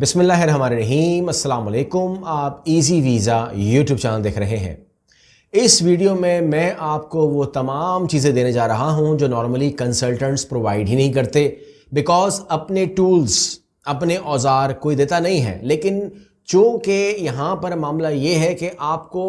बिसमिल्ल रहीम आप easy visa YouTube channel देख रहे हैं इस वीडियो में मैं आपको वो तमाम चीज़ें देने जा रहा हूँ जो नॉर्मली कंसल्टेंट्स प्रोवाइड ही नहीं करते बिकॉज अपने टूल्स अपने औजार कोई देता नहीं है लेकिन चूँकि यहाँ पर मामला ये है कि आपको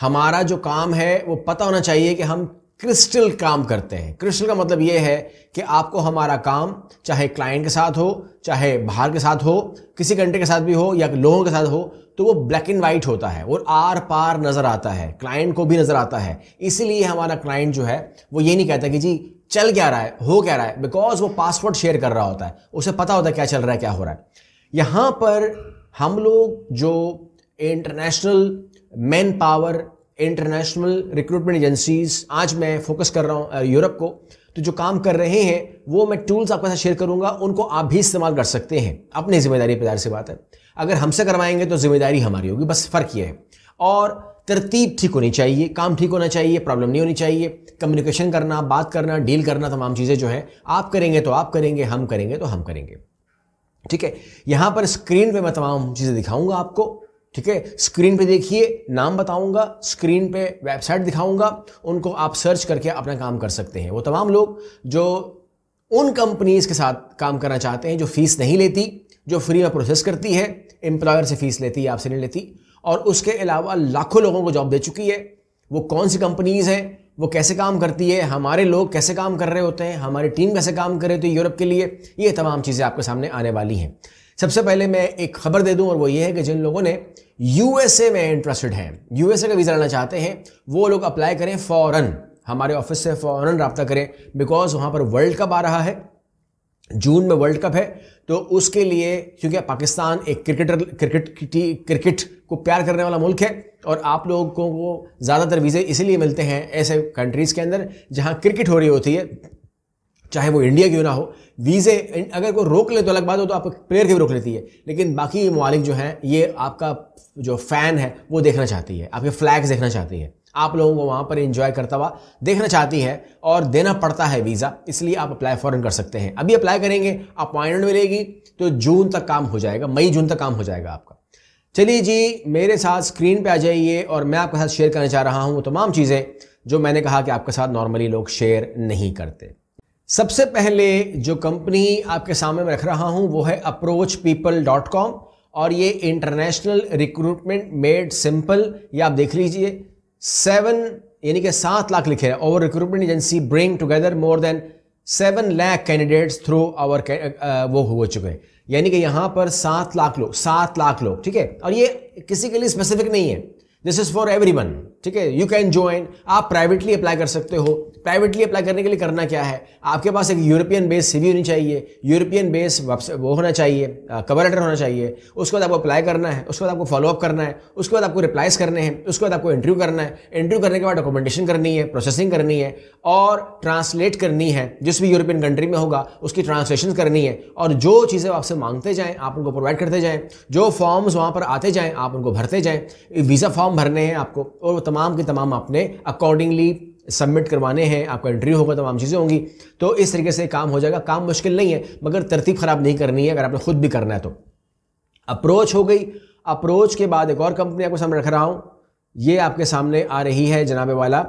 हमारा जो काम है वो पता होना चाहिए कि हम क्रिस्टल काम करते हैं क्रिस्टल का मतलब ये है कि आपको हमारा काम चाहे क्लाइंट के साथ हो चाहे बाहर के साथ हो किसी कंट्री के साथ भी हो या लोगों के साथ हो तो वो ब्लैक एंड वाइट होता है और आर पार नज़र आता है क्लाइंट को भी नज़र आता है इसीलिए हमारा क्लाइंट जो है वो ये नहीं कहता कि जी चल क्या रहा है हो क्या रहा है बिकॉज वो पासवर्ड शेयर कर रहा होता है उसे पता होता है क्या चल रहा है क्या हो रहा है यहाँ पर हम लोग जो international man power international recruitment agencies आज मैं फोकस कर रहा हूँ यूरोप को तो जो काम कर रहे हैं वो मैं टूल्स आपके साथ शेयर करूंगा उनको आप भी इस्तेमाल कर सकते हैं अपनी जिम्मेदारी पेदार से बात है अगर हमसे करवाएंगे तो जिम्मेदारी हमारी होगी बस फ़र्क ये है और तरतीब ठीक होनी चाहिए काम ठीक होना चाहिए प्रॉब्लम नहीं होनी चाहिए कम्युनिकेशन करना बात करना डील करना तमाम चीज़ें जो है आप करेंगे तो आप करेंगे हम करेंगे तो हम करेंगे ठीक है यहाँ पर स्क्रीन पे मैं तमाम चीज़ें दिखाऊंगा आपको ठीक है स्क्रीन पे देखिए नाम बताऊंगा स्क्रीन पे वेबसाइट दिखाऊंगा उनको आप सर्च करके अपना काम कर सकते हैं वो तमाम लोग जो उन कंपनीज के साथ काम करना चाहते हैं जो फीस नहीं लेती जो फ्री में प्रोसेस करती है एम्प्लॉयर से फीस लेती है आपसे नहीं लेती और उसके अलावा लाखों लोगों को जॉब दे चुकी है वो कौन सी कंपनीज़ हैं वो कैसे काम करती है हमारे लोग कैसे काम कर रहे होते हैं हमारी टीम कैसे काम कर रही होती है यूरोप के लिए ये तमाम चीज़ें आपके सामने आने वाली हैं सबसे पहले मैं एक खबर दे दूं और वो ये है कि जिन लोगों ने यूएसए में इंटरेस्टेड हैं यूएसए का वीज़ा लेना चाहते हैं वो लोग अप्लाई करें फ़ौरन हमारे ऑफिस से फ़ौरन रबता करें बिकॉज वहाँ पर वर्ल्ड कप आ रहा है जून में वर्ल्ड कप है तो उसके लिए क्योंकि पाकिस्तान एक क्रिकेटर क्रिकेट क्रिकेट को प्यार करने वाला मुल्क है और आप लोगों को ज़्यादातर वीज़े इसीलिए मिलते हैं ऐसे कंट्रीज़ के अंदर जहाँ क्रिकेट हो रही होती है चाहे वो इंडिया क्यों ना हो वीज़े अगर कोई रोक ले तो अलग बात हो तो आप प्लेयर की भी रोक लेती है लेकिन बाकी ममालिक जो हैं ये आपका जो फ़ैन है वो देखना चाहती है आपके फ्लैग्स देखना चाहती है आप लोगों को वहाँ पर इंजॉय करता हुआ देखना चाहती है और देना पड़ता है वीज़ा इसलिए आप अप्लाई फ़ौरन कर सकते हैं अभी अप्लाई करेंगे अपॉइंटमेंट मिलेगी तो जून तक काम हो जाएगा मई जून तक काम हो जाएगा आपका चलिए जी मेरे साथ स्क्रीन पे आ जाइए और मैं आपके साथ शेयर करना चाह रहा हूँ वो तमाम चीज़ें जो मैंने कहा कि आपके साथ नॉर्मली लोग शेयर नहीं करते सबसे पहले जो कंपनी आपके सामने में रख रहा हूं वो है अप्रोच पीपल डॉट कॉम और ये इंटरनेशनल रिक्रूटमेंट मेड सिंपल ये आप देख लीजिए सेवन यानी कि सात लाख लिखे हैं our recruitment agency bring together more than seven lakh candidates through our वो हो चुके हैं यानी कि यहाँ पर सात लाख लोग सात लाख लोग ठीक है और ये किसी के लिए स्पेसिफिक नहीं है this is for everyone ठीक है यू कैन ज्वाइन आप प्राइवेटली अप्लाई कर सकते हो प्राइवेटली अप्लाई करने के लिए करना क्या है आपके पास एक यूरोपियन बेस सीवी होनी चाहिए यूरोपियन बेस वो होना चाहिए कवर लेटर होना चाहिए उसके बाद आपको अप्लाई करना है उसके बाद आपको फॉलोअप करना है उसके बाद आपको रिप्लाइज करने हैं उसके बाद आपको इंटरव्यू करना है इंटरव्यू करने के बाद डॉक्यूमेंटेशन करनी है प्रोसेसिंग करनी है और ट्रांसलेट करनी है जिस भी यूरोपियन कंट्री में होगा उसकी ट्रांसलेशन करनी है और जो चीज़ें आपसे मांगते जाएँ आप उनको प्रोवाइड करते जाएँ जो फॉर्म्स वहाँ पर आते जाएँ आप उनको भरते जाएँ वीज़ा फॉर्म भरने हैं आपको और तमाम के तमाम आपने अकॉर्डिंगली सबमिट करवाने हैं आपका एंट्री होगा तमाम चीज़ें होंगी तो इस तरीके से काम हो जाएगा काम मुश्किल नहीं है मगर तरतीब ख़राब नहीं करनी है अगर आपने खुद भी करना है तो अप्रोच हो गई अप्रोच के बाद एक और कंपनी आपको सामने रख रहा हूँ ये आपके सामने आ रही है जनाबे वाला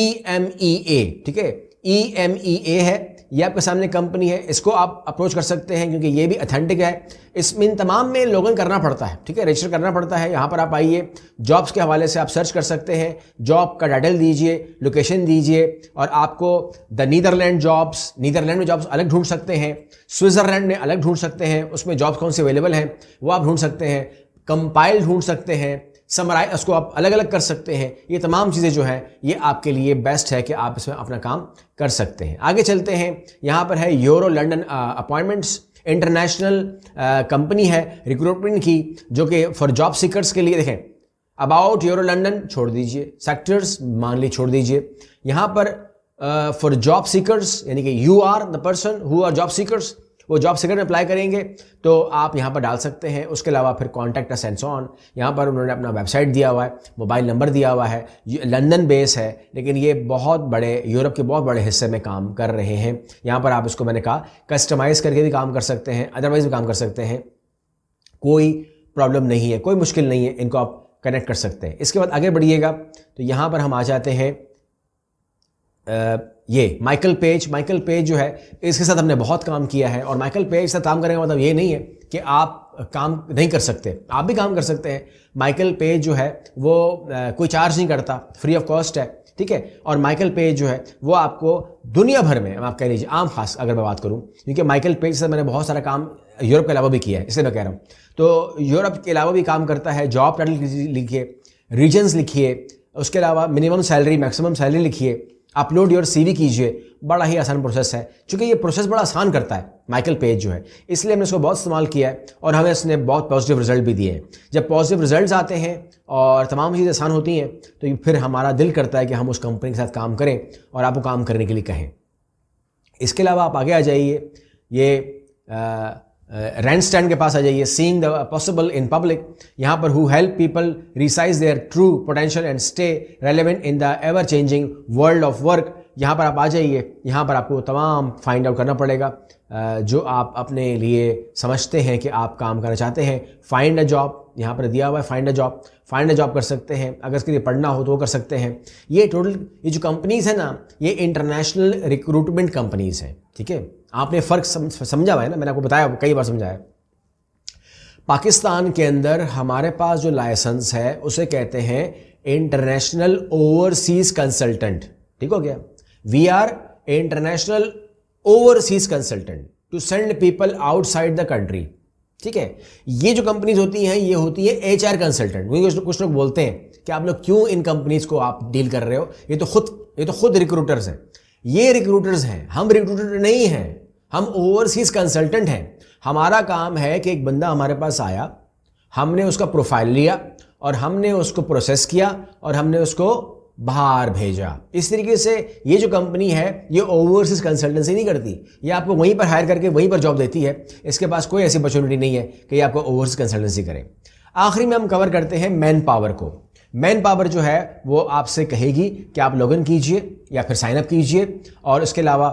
ई एम ई ए ठीक है ई एम ई ए है ये आपके सामने कंपनी है इसको आप अप्रोच कर सकते हैं क्योंकि ये भी अथेंटिक है इसमें इन तमाम में लोगन करना पड़ता है ठीक है रजिस्टर करना पड़ता है यहाँ पर आप आइए जॉब्स के हवाले से आप सर्च कर सकते हैं जॉब का टाइटल दीजिए लोकेशन दीजिए और आपको द नीदरलैंड जॉब्स नीदरलैंड में जॉब्स अलग ढूंढ सकते हैं स्विट्ज़रलैंड में अलग ढूंढ सकते हैं उसमें जॉब्स कौन से अवेलेबल हैं वो आप ढूंढ सकते हैं कंपाइल ढूंढ सकते हैं समराइज उसको आप अलग अलग कर सकते हैं ये तमाम चीज़ें जो है ये आपके लिए बेस्ट है कि आप इसमें अपना काम कर सकते हैं आगे चलते हैं यहाँ पर है euro London appointments international company है रिक्रूटमेंट की जो कि फॉर जॉब सीकर्स के लिए देखें अबाउट यूरो लंडन छोड़ दीजिए सेक्टर्स मान ली छोड़ दीजिए यहाँ पर फॉर जॉब सीकर्स यानी कि you are the person who are job seekers वो जॉब सिकर में अप्लाई करेंगे तो आप यहाँ पर डाल सकते हैं उसके अलावा फिर कॉन्टैक्ट है एंड ऑन यहाँ पर उन्होंने अपना वेबसाइट दिया हुआ है मोबाइल नंबर दिया हुआ है लंदन बेस है लेकिन ये बहुत बड़े यूरोप के बहुत बड़े हिस्से में काम कर रहे हैं यहाँ पर आप इसको मैंने कहा कस्टमाइज़ करके भी काम कर सकते हैं अदरवाइज़ भी काम कर सकते हैं कोई प्रॉब्लम नहीं है कोई मुश्किल नहीं है इनको आप कनेक्ट कर सकते हैं इसके बाद आगे बढ़िएगा तो यहाँ पर हम आ जाते हैं ये माइकल पेज माइकल पेज जो है इसके साथ हमने बहुत काम किया है और माइकल पेज से काम करने का मतलब ये नहीं है कि आप काम नहीं कर सकते आप भी काम कर सकते हैं माइकल पेज जो है वो कोई चार्ज नहीं करता फ्री ऑफ कॉस्ट है ठीक है और माइकल पेज जो है वो आपको दुनिया भर में आप कह लीजिए आम खास अगर मैं बात करूँ क्योंकि माइकल पेज से मैंने बहुत सारा काम यूरोप के अलावा भी किया है इसलिए मैं कह रहा हूँ तो यूरोप के अलावा भी काम करता है जॉब टाइटल लिखिए रीजन्स लिखिए उसके अलावा मिनिमम सैलरी मैक्सिमम सैलरी लिखिए अपलोड योर सीवी कीजिए बड़ा ही आसान प्रोसेस है क्योंकि ये प्रोसेस बड़ा आसान करता है माइकल पेज जो है इसलिए हमने इसको बहुत इस्तेमाल किया है और हमें इसने बहुत पॉजिटिव रिजल्ट भी दिए हैं जब पॉजिटिव रिजल्ट आते हैं और तमाम चीज़ें आसान होती हैं तो फिर हमारा दिल करता है कि हम उस कंपनी के साथ काम करें और आपको काम करने के लिए कहें इसके अलावा आप आगे आ जाइए ये आ, रैंड uh, स्टैंड के पास आ जाइए seeing the possible in public यहाँ पर who help people realise their true potential and stay relevant in the ever changing world of work यहाँ पर आप आ जाइए यहाँ पर आपको तमाम फाइंड आउट करना पड़ेगा uh, जो आप अपने लिए समझते हैं कि आप काम करना चाहते हैं फाइंड अ जॉब यहाँ पर दिया हुआ है find a job find a job कर सकते हैं अगर इसके लिए पढ़ना हो तो वो कर सकते हैं ये टोटल ये जो कंपनीज़ हैं ना ये इंटरनेशनल रिक्रूटमेंट कंपनीज़ हैं ठीक है आपने फ़र्क समझा हुआ है ना मैंने आपको बताया कई बार समझाया पाकिस्तान के अंदर हमारे पास जो लाइसेंस है उसे कहते हैं इंटरनेशनल ओवरसीज कंसल्टेंट ठीक हो गया we are international overseas consultant to send people outside the country ठीक है ये जो कंपनीज होती हैं ये होती है एच आर कंसल्टेंट क्योंकि कुछ लोग बोलते हैं कि आप लोग क्यों इन कंपनीज को आप डील कर रहे हो ये तो खुद ये तो खुद रिक्रूटर्स हैं ये रिक्रूटर्स हैं हम रिक्रूटर नहीं हैं हम ओवरसीज कंसल्टेंट हैं हमारा काम है कि एक बंदा हमारे पास आया हमने उसका प्रोफाइल लिया और हमने उसको प्रोसेस किया और हमने उसको बाहर भेजा इस तरीके से ये जो कंपनी है ये ओवरसीज कंसल्टेंसी नहीं करती ये आपको वहीं पर हायर करके वहीं पर जॉब देती है इसके पास कोई ऐसी अपॉर्चुनिटी नहीं है कि ये आपको ओवरसीज कंसल्टेंसी करें आखिरी में हम कवर करते हैं मैन पावर को मैन पावर जो है वो आपसे कहेगी कि आप लॉग इन कीजिए या फिर साइन अप कीजिए और इसके अलावा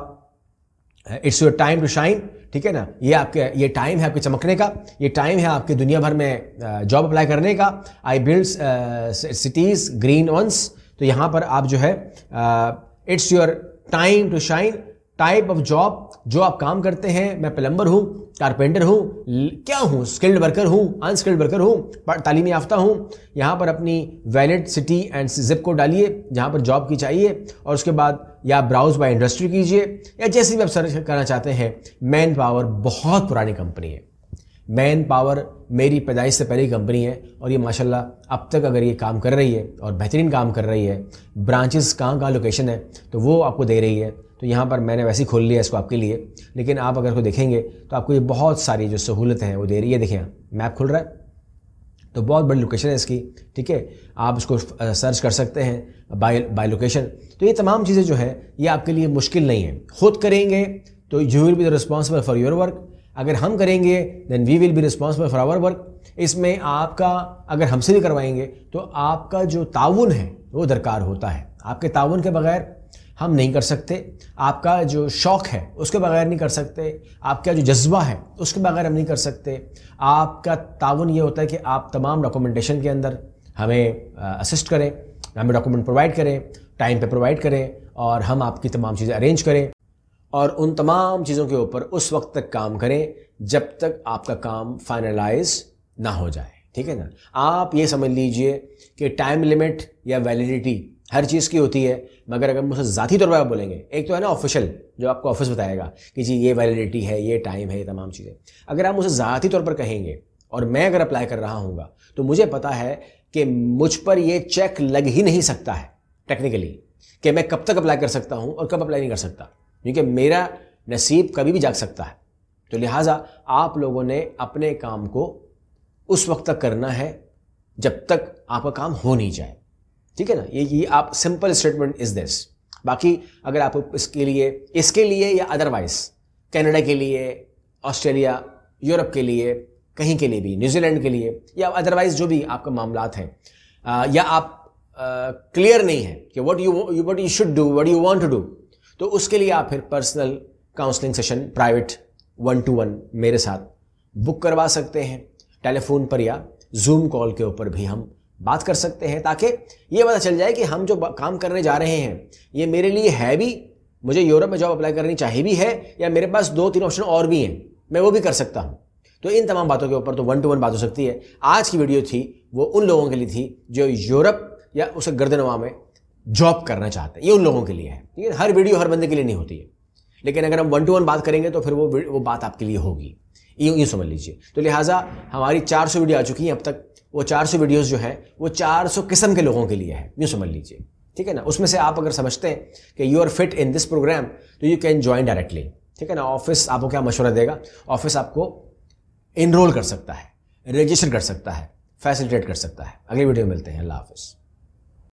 it's your time to shine ठीक है ना ये आपके ये टाइम है आपके चमकने का ये टाइम है आपके दुनिया भर में जॉब अप्लाई करने का I build cities green ones तो यहाँ पर आप जो है it's your time to shine type of job जो आप काम करते हैं मैं प्लम्बर हूँ कारपेंटर हूँ क्या हूँ स्किल्ड वर्कर हूँ अनस्किल्ड वर्कर हूँ तालीम याफ्ता हूँ यहाँ पर अपनी वैलिड सिटी एंड जिप को डालिए जहाँ पर जॉब की चाहिए और उसके बाद या ब्राउज बाय इंडस्ट्री कीजिए या जैसे भी आप सर्च करना चाहते हैं मैन पावर बहुत पुरानी कंपनी है मैन पावर मेरी पैदाइश से पहले ही कंपनी है और ये माशाल्लाह अब तक अगर ये काम कर रही है और बेहतरीन काम कर रही है ब्रांचेस कहाँ कहाँ लोकेशन है तो वो आपको दे रही है तो यहाँ पर मैंने वैसे ही खोल लिया इसको आपके लिए लेकिन आप अगर इसको देखेंगे तो आपको ये बहुत सारी जो सहूलतें हैं वो दे रही है देखें मैप खुल रहा है तो बहुत बड़ी लोकेशन है इसकी ठीक है आप इसको सर्च कर सकते हैं बाय बाय लोकेशन तो ये तमाम चीज़ें जो है ये आपके लिए मुश्किल नहीं है खुद करेंगे तो you will be the responsible for your work अगर हम करेंगे then we will be responsible for our work इसमें आपका अगर हमसे भी करवाएंगे तो आपका जो ताउन है वो दरकार होता है आपके ताउन के बगैर हम नहीं कर सकते आपका जो शौक़ है उसके बगैर नहीं कर सकते आपका जो जज्बा है उसके बगैर हम नहीं कर सकते आपका ताउन ये होता है कि आप तमाम डॉक्यूमेंटेशन के अंदर हमें असिस्ट करें हमें डॉक्यूमेंट प्रोवाइड करें टाइम पे प्रोवाइड करें और हम आपकी तमाम चीज़ें अरेंज करें और उन तमाम चीज़ों के ऊपर उस वक्त तक काम करें जब तक आपका काम फाइनलाइज ना हो जाए ठीक है ना आप ये समझ लीजिए कि टाइम लिमिट या वैलिडिटी हर चीज़ की होती है मगर अगर मुझसे ज़ाती तौर पर आप बोलेंगे एक तो है ना ऑफिशियल जो आपको ऑफिस बताएगा कि जी ये वैलिडिटी है ये टाइम है ये तमाम चीज़ें अगर आप मुझे ज़ाती तौर पर कहेंगे और मैं अगर अप्लाई कर रहा हूँ तो मुझे पता है कि मुझ पर ये चेक लग ही नहीं सकता है टेक्निकली कि मैं कब तक अप्लाई कर सकता हूँ और कब अप्लाई नहीं कर सकता क्योंकि मेरा नसीब कभी भी जाग सकता है तो लिहाजा आप लोगों ने अपने काम को उस वक्त तक करना है जब तक आपका काम हो नहीं जाए ठीक है ना ये ये आप सिंपल स्टेटमेंट इज दिस बाकी अगर आप इसके लिए इसके लिए या अदरवाइज कनाडा के लिए ऑस्ट्रेलिया यूरोप के लिए कहीं के लिए भी न्यूजीलैंड के लिए या अदरवाइज जो भी आपका मामला हैं या आप क्लियर नहीं है कि what you what you should do what you want to do तो उसके लिए आप फिर personal counselling session private one to one मेरे साथ बुक करवा सकते हैं टेलीफोन पर या जूम कॉल के ऊपर भी हम बात कर सकते हैं ताकि ये पता चल जाए कि हम जो काम करने जा रहे हैं ये मेरे लिए है भी मुझे यूरोप में जॉब अप्लाई करनी चाहिए भी है या मेरे पास दो तीन ऑप्शन और भी हैं मैं वो भी कर सकता हूँ तो इन तमाम बातों के ऊपर तो वन टू वन बात हो सकती है आज की वीडियो थी वो उन लोगों के लिए थी जो यूरोप या उसे गर्दनवा में जॉब करना चाहते हैं ये उन लोगों के लिए है ठीक है हर वीडियो हर बंदे के लिए नहीं होती है लेकिन अगर हम वन टू वन बात करेंगे तो फिर वो वो बात आपके लिए होगी यूँ यूँ समझ लीजिए तो लिहाजा हमारी 400 वीडियो आ चुकी हैं अब तक वो 400 वीडियोस जो है वो 400 किस्म के लोगों के लिए है यूँ समझ लीजिए ठीक है ना उसमें से आप अगर समझते हैं कि you are fit in this programme तो यू कैन ज्वाइन डायरेक्टली ठीक है ना ऑफिस आपको क्या मशवरा देगा ऑफिस आपको इनरोल कर सकता है रजिस्टर कर सकता है फैसिलिटेट कर सकता है अगली वीडियो में मिलते हैं अल्लाह हाफिज़